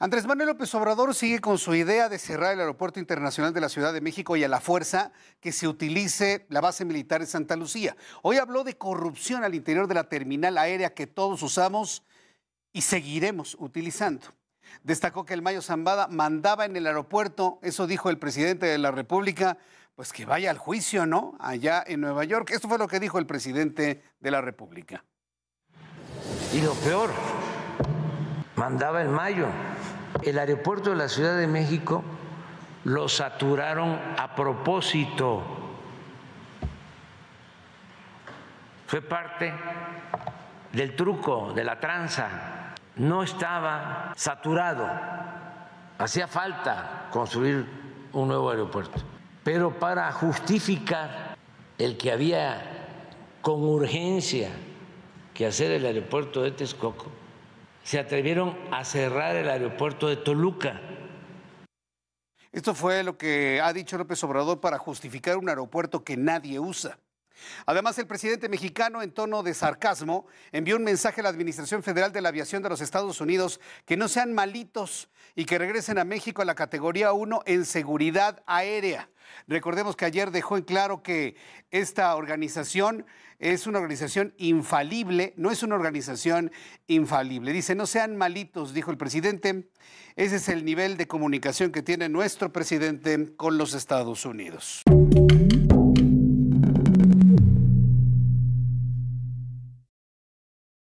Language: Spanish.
Andrés Manuel López Obrador sigue con su idea de cerrar el Aeropuerto Internacional de la Ciudad de México y a la fuerza que se utilice la base militar de Santa Lucía. Hoy habló de corrupción al interior de la terminal aérea que todos usamos y seguiremos utilizando. Destacó que el Mayo Zambada mandaba en el aeropuerto, eso dijo el presidente de la República, pues que vaya al juicio, ¿no? Allá en Nueva York. Esto fue lo que dijo el presidente de la República. Y lo peor, mandaba el Mayo el aeropuerto de la Ciudad de México lo saturaron a propósito. Fue parte del truco, de la tranza. No estaba saturado. Hacía falta construir un nuevo aeropuerto. Pero para justificar el que había con urgencia que hacer el aeropuerto de Texcoco, se atrevieron a cerrar el aeropuerto de Toluca. Esto fue lo que ha dicho López Obrador para justificar un aeropuerto que nadie usa. Además, el presidente mexicano, en tono de sarcasmo, envió un mensaje a la Administración Federal de la Aviación de los Estados Unidos que no sean malitos y que regresen a México a la categoría 1 en seguridad aérea. Recordemos que ayer dejó en claro que esta organización es una organización infalible, no es una organización infalible. Dice, no sean malitos, dijo el presidente. Ese es el nivel de comunicación que tiene nuestro presidente con los Estados Unidos.